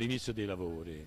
l'inizio dei lavori.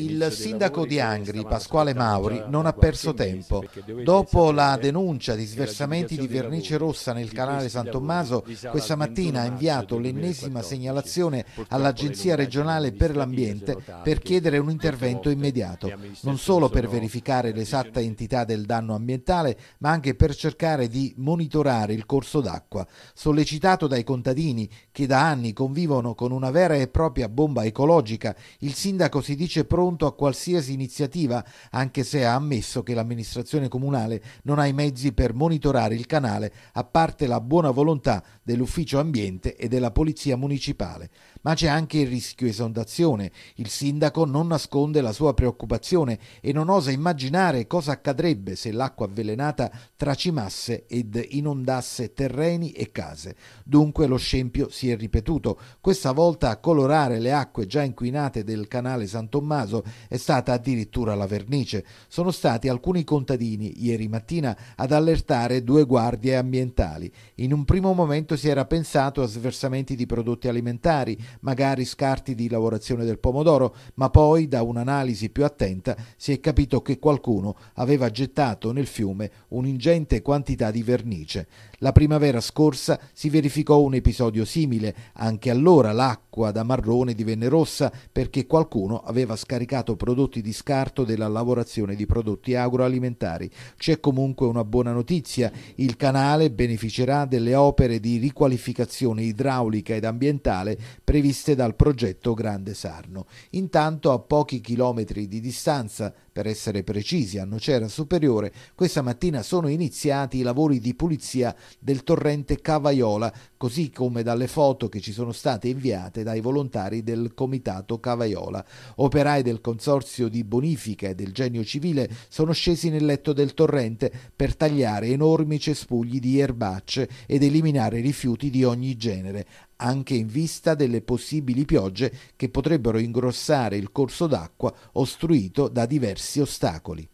Il sindaco di Angri, Pasquale Mauri, non ha perso tempo. Dopo la denuncia di sversamenti di vernice rossa nel canale San Tommaso, questa mattina ha inviato l'ennesima segnalazione all'Agenzia regionale per l'ambiente per chiedere un intervento immediato, non solo per verificare l'esatta entità del danno ambientale, ma anche per cercare di monitorare il corso d'acqua, sollecitato dai contadini che da anni convivono con una vera e propria bomba ecologica. Il sindaco si dice pronto pronto a qualsiasi iniziativa, anche se ha ammesso che l'amministrazione comunale non ha i mezzi per monitorare il canale, a parte la buona volontà dell'ufficio ambiente e della polizia municipale. Ma c'è anche il rischio esondazione. Il sindaco non nasconde la sua preoccupazione e non osa immaginare cosa accadrebbe se l'acqua avvelenata tracimasse ed inondasse terreni e case. Dunque lo scempio si è ripetuto, questa volta a colorare le acque già inquinate del canale San Tommaso caso è stata addirittura la vernice. Sono stati alcuni contadini ieri mattina ad allertare due guardie ambientali. In un primo momento si era pensato a sversamenti di prodotti alimentari, magari scarti di lavorazione del pomodoro, ma poi da un'analisi più attenta si è capito che qualcuno aveva gettato nel fiume un'ingente quantità di vernice. La primavera scorsa si verificò un episodio simile, anche allora l'acqua da marrone divenne rossa perché qualcuno aveva scaricato scaricato prodotti di scarto della lavorazione di prodotti agroalimentari. C'è comunque una buona notizia, il canale beneficerà delle opere di riqualificazione idraulica ed ambientale previste dal progetto Grande Sarno. Intanto a pochi chilometri di distanza, per essere precisi a Nocera Superiore, questa mattina sono iniziati i lavori di pulizia del torrente Cavaiola, così come dalle foto che ci sono state inviate dai volontari del Comitato Cavaiola. Operai del Consorzio di Bonifica e del Genio Civile sono scesi nel letto del torrente per tagliare enormi cespugli di erbacce ed eliminare rifiuti di ogni genere, anche in vista delle possibili piogge che potrebbero ingrossare il corso d'acqua ostruito da diversi ostacoli.